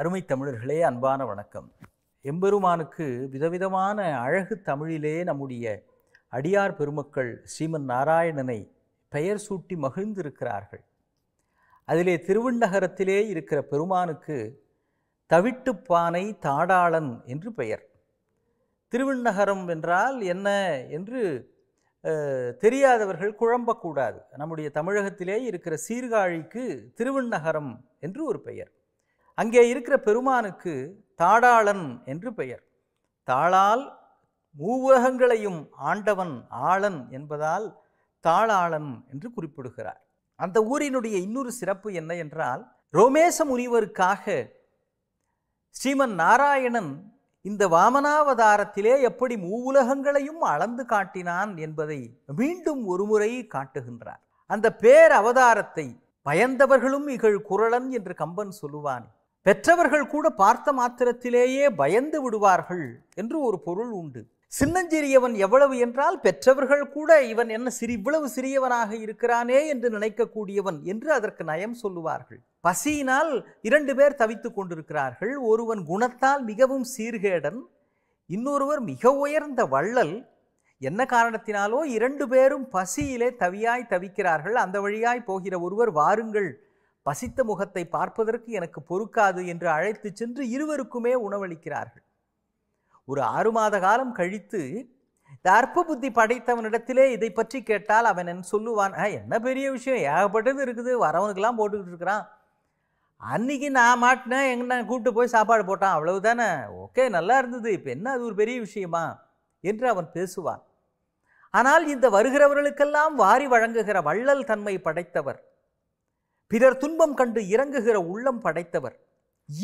அருமை தமிழர்களே அன்பான வணக்கம் எம்பெருமானுக்கு விதவிதமான அழகு தமிழிலே நம்முடைய அடியார் பெருமக்கள் ஸ்ரீமன் நாராயணனை பெயர் சூட்டி மகிழ்ந்திருக்கிறார்கள் அதிலே திருவண்ணகரத்திலே இருக்கிற பெருமானுக்கு தவிட்டுப்பானை தாடாளன் என்று பெயர் திருவிண்ணகரம் என்றால் என்ன என்று தெரியாதவர்கள் குழம்பக்கூடாது நம்முடைய தமிழகத்திலே இருக்கிற சீர்காழிக்கு திருவிண்ணகரம் என்று ஒரு பெயர் அங்கே இருக்கிற பெருமானுக்கு தாடாளன் என்று பெயர் தாளால் மூவுலகங்களையும் ஆண்டவன் ஆளன் என்பதால் தாளாளன் என்று குறிப்பிடுகிறார் அந்த ஊரினுடைய இன்னொரு சிறப்பு என்ன என்றால் ரோமேச முனிவருக்காக ஸ்ரீமன் நாராயணன் இந்த வாமனாவதாரத்திலே எப்படி மூவுலகங்களையும் அளந்து காட்டினான் என்பதை மீண்டும் ஒருமுறை காட்டுகின்றார் அந்த பேர் அவதாரத்தை பயந்தவர்களும் இகழ் குரலன் என்று கம்பன் சொல்லுவான் பெற்றவர்கள் கூட பார்த்த மாத்திரத்திலேயே பயந்து விடுவார்கள் என்று ஒரு பொருள் உண்டு சின்னஞ்சிறியவன் எவ்வளவு என்றால் பெற்றவர்கள் கூட இவன் என்ன சிறு இவ்வளவு சிறியவனாக இருக்கிறானே என்று நினைக்கக்கூடியவன் என்று அதற்கு நயம் சொல்லுவார்கள் பசியினால் இரண்டு பேர் தவித்துக் கொண்டிருக்கிறார்கள் ஒருவன் குணத்தால் மிகவும் சீர்கேடன் இன்னொருவர் மிக உயர்ந்த வள்ளல் என்ன காரணத்தினாலோ இரண்டு பேரும் பசியிலே தவியாய் தவிக்கிறார்கள் அந்த வழியாய் போகிற ஒருவர் வாருங்கள் பசித்த முகத்தை பார்ப்பதற்கு எனக்கு பொறுக்காது என்று அழைத்து சென்று இருவருக்குமே உணவளிக்கிறார்கள் ஒரு ஆறு மாத காலம் கழித்து இந்த அற்ப புத்தி படைத்தவனிடத்திலே இதை பற்றி கேட்டால் அவன் என்ன சொல்லுவான் என்ன பெரிய விஷயம் ஏகப்பட்டது இருக்குது வரவனுக்கெல்லாம் போட்டுக்கிட்டு இருக்கிறான் அன்னைக்கு நான் மாட்டினேன் நான் கூப்பிட்டு போய் சாப்பாடு போட்டான் அவ்வளவு தானே ஓகே நல்லா இருந்தது இப்போ என்ன அது ஒரு பெரிய விஷயமா என்று அவன் பேசுவான் ஆனால் இந்த வருகிறவர்களுக்கெல்லாம் வாரி வழங்குகிற வள்ளல் தன்மை படைத்தவர் பிறர் துன்பம் கண்டு இறங்குகிற உள்ளம் படைத்தவர்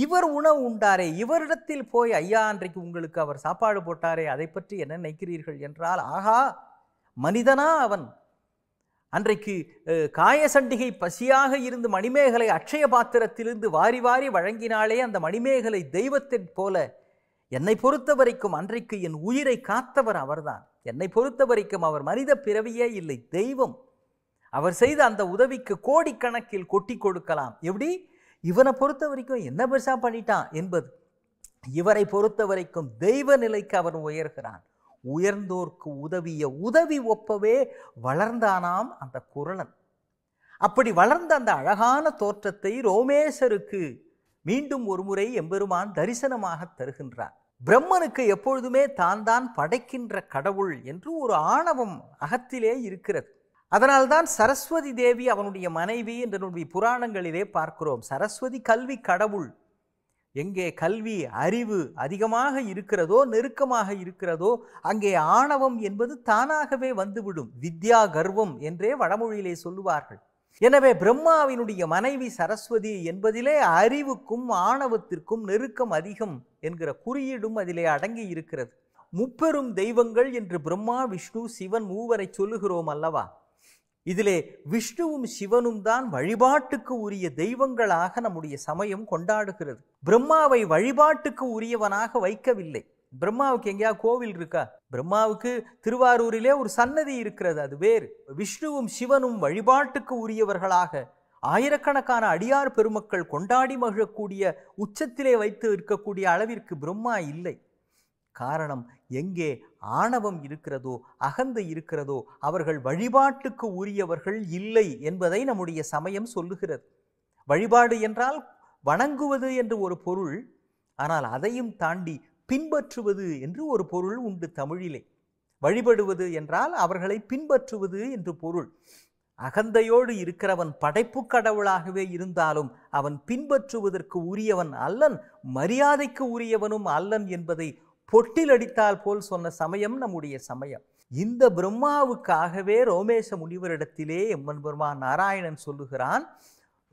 இவர் உணவு உண்டாரே இவரிடத்தில் போய் ஐயா அன்றைக்கு உங்களுக்கு அவர் சாப்பாடு போட்டாரே அதை பற்றி என்ன நினைக்கிறீர்கள் என்றால் ஆகா மனிதனா அவன் அன்றைக்கு காய சண்டிகை பசியாக இருந்து மணிமேகலை அட்சய பாத்திரத்திலிருந்து வாரி வாரி வழங்கினாலே அந்த மணிமேகலை தெய்வத்தின் போல என்னை பொறுத்த வரைக்கும் அன்றைக்கு என் உயிரை காத்தவர் அவர்தான் என்னை பொறுத்த வரைக்கும் அவர் மனித பிறவியே இல்லை தெய்வம் அவர் செய்த அந்த உதவிக்கு கோடிக்கணக்கில் கொட்டி கொடுக்கலாம் எப்படி இவனை பொறுத்த வரைக்கும் என்ன பெருசாக பண்ணிட்டான் என்பது இவரை பொறுத்த வரைக்கும் தெய்வ நிலைக்கு அவன் உயர்கிறான் உயர்ந்தோர்க்கு உதவிய உதவி ஒப்பவே வளர்ந்தானாம் அந்த குரலன் அப்படி வளர்ந்த அந்த அழகான தோற்றத்தை ரோமேசருக்கு மீண்டும் ஒருமுறை எம்பெருமான் தரிசனமாக தருகின்றார் பிரம்மனுக்கு எப்பொழுதுமே தான் தான் படைக்கின்ற கடவுள் என்று ஒரு ஆணவம் அகத்திலே இருக்கிறது அதனால்தான் சரஸ்வதி தேவி அவனுடைய மனைவி என்று நம்முடைய புராணங்களிலே பார்க்கிறோம் சரஸ்வதி கல்வி கடவுள் எங்கே கல்வி அறிவு அதிகமாக இருக்கிறதோ நெருக்கமாக இருக்கிறதோ அங்கே ஆணவம் என்பது தானாகவே வந்துவிடும் வித்யா கர்வம் என்றே வடமொழியிலே சொல்லுவார்கள் எனவே பிரம்மாவினுடைய மனைவி சரஸ்வதி என்பதிலே அறிவுக்கும் ஆணவத்திற்கும் நெருக்கம் அதிகம் என்கிற குறியீடும் அதிலே அடங்கி இருக்கிறது முப்பெரும் தெய்வங்கள் என்று பிரம்மா விஷ்ணு சிவன் மூவரை சொல்லுகிறோம் அல்லவா இதிலே விஷ்ணுவும் சிவனும் தான் வழிபாட்டுக்கு உரிய தெய்வங்களாக நம்முடைய சமயம் கொண்டாடுகிறது பிரம்மாவை வழிபாட்டுக்கு உரியவனாக வைக்கவில்லை பிரம்மாவுக்கு எங்கேயா கோவில் இருக்கா பிரம்மாவுக்கு திருவாரூரிலே ஒரு சன்னதி இருக்கிறது அது வேறு விஷ்ணுவும் சிவனும் வழிபாட்டுக்கு உரியவர்களாக ஆயிரக்கணக்கான அடியார் பெருமக்கள் கொண்டாடி மகிழக்கூடிய உச்சத்திலே வைத்து இருக்கக்கூடிய அளவிற்கு பிரம்மா இல்லை காரணம் எங்கே ஆணவம் இருக்கிறதோ அகந்தை இருக்கிறதோ அவர்கள் வழிபாட்டுக்கு உரியவர்கள் இல்லை என்பதை நம்முடைய சமயம் சொல்லுகிறது வழிபாடு என்றால் வணங்குவது என்று ஒரு பொருள் ஆனால் அதையும் தாண்டி பின்பற்றுவது என்று ஒரு பொருள் உண்டு தமிழிலே வழிபடுவது என்றால் அவர்களை பின்பற்றுவது என்று பொருள் அகந்தையோடு இருக்கிறவன் படைப்பு கடவுளாகவே இருந்தாலும் அவன் பின்பற்றுவதற்கு உரியவன் அல்லன் மரியாதைக்கு உரியவனும் அல்லன் என்பதை பொட்டில் அடித்தால் போல் சொன்ன சமயம் நம்முடைய சமயம் இந்த பிரம்மாவுக்காகவே ரோமேச முனிவரிடத்திலே எம்மன் பெருமான் நாராயணன் சொல்லுகிறான்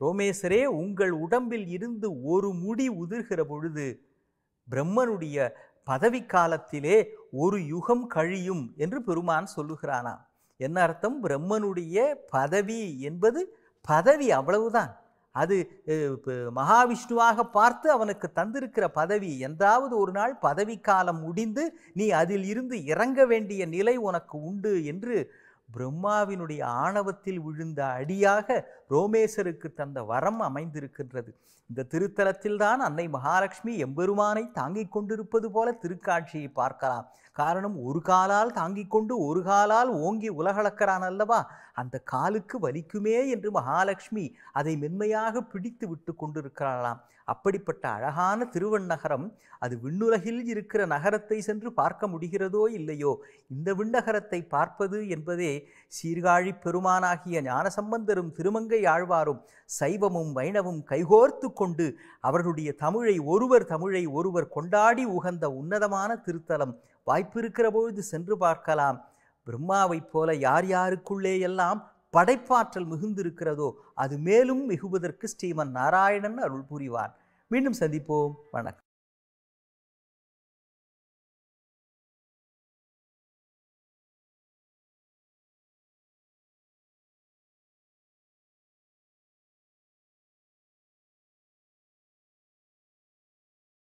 ரோமேசரே உங்கள் உடம்பில் இருந்து ஒரு முடி உதிர்கிற பொழுது பிரம்மனுடைய பதவி காலத்திலே ஒரு யுகம் கழியும் என்று பெருமான் சொல்லுகிறானாம் என்ன அர்த்தம் பிரம்மனுடைய பதவி என்பது பதவி அவ்வளவுதான் அது மகாவிஷ்ணுவாக பார்த்து அவனுக்கு தந்திருக்கிற பதவி என்றாவது ஒரு நாள் பதவி காலம் முடிந்து நீ அதில் இருந்து இறங்க வேண்டிய நிலை உனக்கு உண்டு என்று பிரம்மாவினுடைய ஆணவத்தில் விழுந்த அடியாக ரோமேசருக்கு தந்த வரம் அமைந்திருக்கின்றது இந்த திருத்தலத்தில்தான் அன்னை மகாலட்சுமி எம்பெருமானை தாங்கிக் கொண்டிருப்பது போல திருக்காட்சியை பார்க்கலாம் காரணம் ஒரு காலால் தாங்கிக் கொண்டு ஒரு காலால் ஓங்கி உலகளக்கிறான் அல்லவா அந்த காலுக்கு வலிக்குமே என்று மகாலட்சுமி அதை மென்மையாக பிடித்து விட்டு கொண்டிருக்கிறாளாம் அப்படிப்பட்ட அழகான திருவண்ணகரம் அது விண்ணுலகில் இருக்கிற நகரத்தை சென்று பார்க்க முடிகிறதோ இல்லையோ இந்த விண்ணகரத்தை பார்ப்பது என்பதே சீர்காழி பெருமானாகிய ஞானசம்பந்தரும் திருமங்கை ஆழ்வாரும் சைவமும் வைணவும் கைகோர்த்து கொண்டு அவர்களுடைய தமிழை ஒருவர் தமிழை ஒருவர் கொண்டாடி உகந்த உன்னதமான திருத்தலம் வாய்ப்பிருக்கிற பொழுது சென்று பார்க்கலாம் பிரம்மாவைப் போல யார் யாருக்குள்ளேயெல்லாம் படைப்பாற்றல் மிகுந்திருக்கிறதோ அது மேலும் மிகுவதற்கு ஸ்ரீமன் நாராயணன் அருள் புரிவான் மீண்டும் சந்திப்போம் வணக்கம்